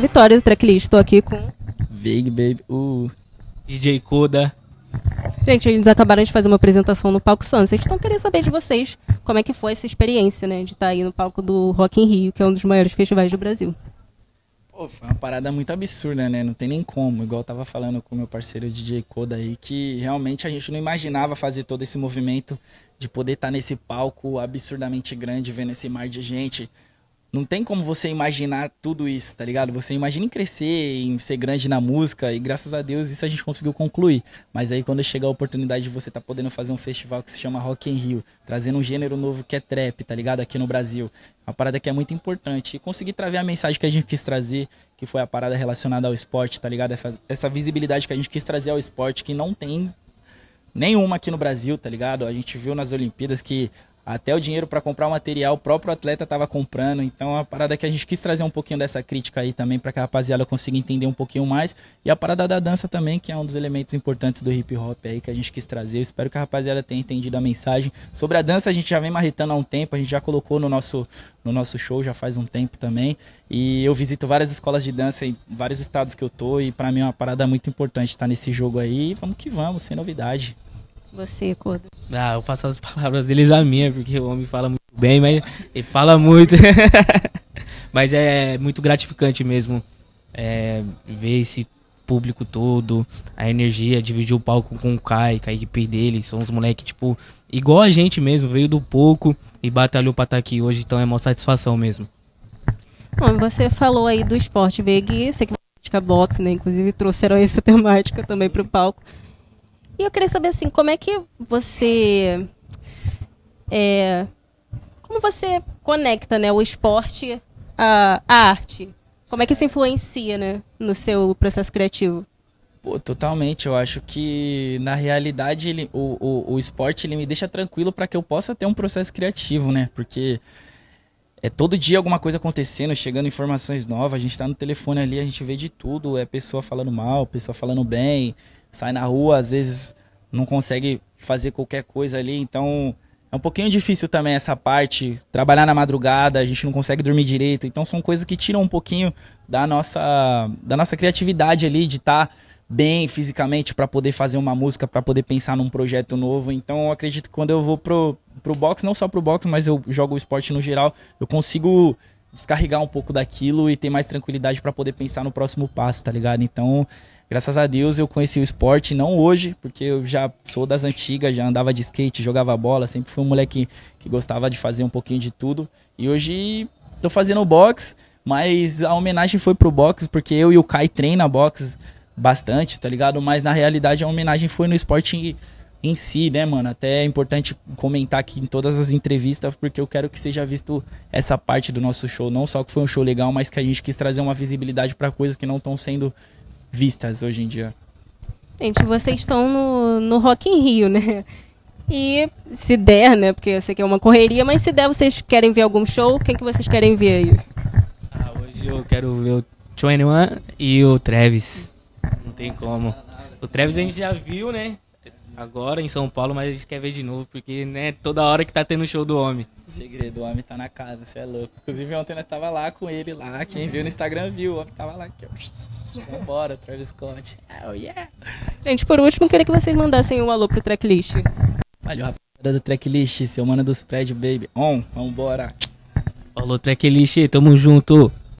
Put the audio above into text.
Vitória do Tracklist, estou aqui com. Big Baby, uh. DJ Koda. Gente, eles acabaram de fazer uma apresentação no palco Sun. Vocês estão queria saber de vocês como é que foi essa experiência, né? De estar tá aí no palco do Rock in Rio, que é um dos maiores festivais do Brasil. Pô, foi uma parada muito absurda, né? Não tem nem como. Igual eu tava falando com meu parceiro DJ Koda aí, que realmente a gente não imaginava fazer todo esse movimento de poder estar tá nesse palco absurdamente grande, vendo esse mar de gente não tem como você imaginar tudo isso, tá ligado? Você imagina em crescer, em ser grande na música, e graças a Deus isso a gente conseguiu concluir. Mas aí quando chega a oportunidade de você tá podendo fazer um festival que se chama Rock in Rio, trazendo um gênero novo que é trap, tá ligado? Aqui no Brasil. Uma parada que é muito importante. E conseguir trazer a mensagem que a gente quis trazer, que foi a parada relacionada ao esporte, tá ligado? Essa visibilidade que a gente quis trazer ao esporte, que não tem nenhuma aqui no Brasil, tá ligado? A gente viu nas Olimpíadas que até o dinheiro para comprar o material, o próprio atleta estava comprando. Então, a parada é que a gente quis trazer um pouquinho dessa crítica aí também, para que a rapaziada consiga entender um pouquinho mais. E a parada da dança também, que é um dos elementos importantes do hip hop aí que a gente quis trazer. Eu espero que a rapaziada tenha entendido a mensagem. Sobre a dança, a gente já vem marretando há um tempo, a gente já colocou no nosso, no nosso show já faz um tempo também. E eu visito várias escolas de dança em vários estados que eu tô, e para mim é uma parada muito importante estar nesse jogo aí. Vamos que vamos, sem novidade. Você, Cordo. Ah, eu faço as palavras deles a minha, porque o homem fala muito bem, mas ele fala muito. mas é muito gratificante mesmo é, ver esse público todo, a energia, dividir o palco com o Kai, a equipe dele, são uns moleque, tipo, igual a gente mesmo, veio do pouco e batalhou pra estar tá aqui hoje, então é uma satisfação mesmo. Bom, você falou aí do esporte vegue, você que você pratica boxe, né, inclusive trouxeram essa temática também pro palco. E eu queria saber assim, como é que você é, como você conecta, né, o esporte à, à arte? Como é que isso influencia, né, no seu processo criativo? Pô, totalmente. Eu acho que na realidade ele, o, o, o esporte ele me deixa tranquilo para que eu possa ter um processo criativo, né? Porque é todo dia alguma coisa acontecendo, chegando informações novas, a gente tá no telefone ali, a gente vê de tudo, é pessoa falando mal, pessoa falando bem, sai na rua, às vezes não consegue fazer qualquer coisa ali, então é um pouquinho difícil também essa parte, trabalhar na madrugada, a gente não consegue dormir direito, então são coisas que tiram um pouquinho da nossa da nossa criatividade ali de estar tá bem fisicamente para poder fazer uma música, para poder pensar num projeto novo. Então eu acredito que quando eu vou pro pro boxe, não só pro boxe, mas eu jogo o esporte no geral, eu consigo descarregar um pouco daquilo e ter mais tranquilidade para poder pensar no próximo passo, tá ligado? Então graças a Deus eu conheci o esporte, não hoje, porque eu já sou das antigas, já andava de skate, jogava bola, sempre fui um moleque que gostava de fazer um pouquinho de tudo. E hoje tô fazendo boxe, mas a homenagem foi pro boxe, porque eu e o Kai treina boxe bastante, tá ligado? Mas na realidade a homenagem foi no esporte em si, né, mano? Até é importante comentar aqui em todas as entrevistas, porque eu quero que seja visto essa parte do nosso show. Não só que foi um show legal, mas que a gente quis trazer uma visibilidade para coisas que não estão sendo vistas hoje em dia? Gente, vocês estão no, no Rock in Rio, né? E se der, né? Porque eu sei que é uma correria, mas se der, vocês querem ver algum show? Quem é que vocês querem ver aí? Ah, hoje eu quero ver o 21 e o Travis. Não tem como. O Travis a gente já viu, né? Agora em São Paulo, mas a gente quer ver de novo, porque, né, toda hora que tá tendo show do homem. Segredo, o homem tá na casa, você é louco. Inclusive ontem nós tava lá com ele lá. Quem viu no Instagram viu, o homem tava lá aqui, ó. Vambora, Travis Scott. Oh, yeah. Gente, por último, queria que vocês mandassem um alô pro tracklist. Valeu, rapaziada do tracklist, semana dos prédios, baby. On, vambora. Alô, tracklist, tamo junto.